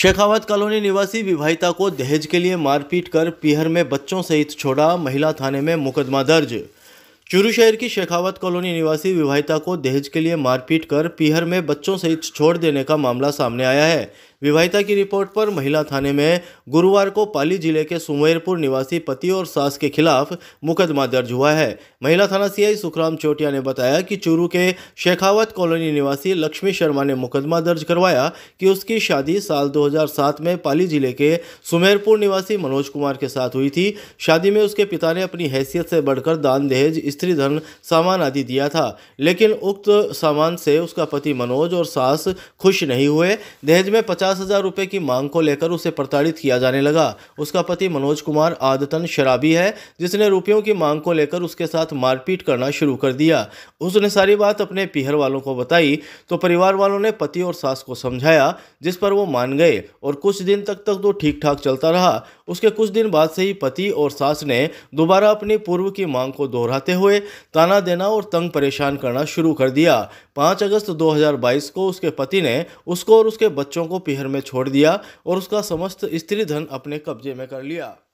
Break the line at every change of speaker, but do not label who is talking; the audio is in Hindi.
शेखावत कॉलोनी निवासी विवाहिता को दहेज के लिए मारपीट कर पीहर में बच्चों सहित छोड़ा महिला थाने में मुकदमा दर्ज चूरू शहर की शेखावत कॉलोनी निवासी विवाहिता को दहेज के लिए मारपीट कर पीहर में बच्चों सहित छोड़ देने का मामला सामने आया है विवाहिता की रिपोर्ट पर महिला थाने में गुरुवार को पाली जिले के सुमेरपुर निवासी पति और सास के खिलाफ मुकदमा दर्ज हुआ है महिला थाना सीआई सुखराम चोटिया ने बताया कि चूरू के शेखावत कॉलोनी निवासी लक्ष्मी शर्मा ने मुकदमा दर्ज करवाया कि उसकी शादी साल 2007 में पाली जिले के सुमेरपुर निवासी मनोज कुमार के साथ हुई थी शादी में उसके पिता ने अपनी हैसियत से बढ़कर दान दहेज स्त्री धन सामान आदि दिया था लेकिन उक्त सामान से उसका पति मनोज और सास खुश नहीं हुए दहेज में पचास पचास हजार रुपये की मांग को लेकर उसे प्रताड़ित किया जाने लगा उसका पति मनोज कुमार आदतन शराबी है जिसने रुपयों की मांग को लेकर उसके साथ मारपीट करना शुरू कर दिया उसने सारी बात अपने पीहर वालों को बताई तो परिवार वालों ने पति और सास को समझाया जिस पर वो मान गए और कुछ दिन तक तक तो ठीक ठाक चलता रहा उसके कुछ दिन बाद से ही पति और सास ने दोबारा अपनी पूर्व की मांग को दोहराते हुए ताना देना और तंग परेशान करना शुरू कर दिया पाँच अगस्त दो को उसके पति ने उसको और उसके बच्चों को पिहर जहर में छोड़ दिया और उसका समस्त स्त्री धन अपने कब्जे में कर लिया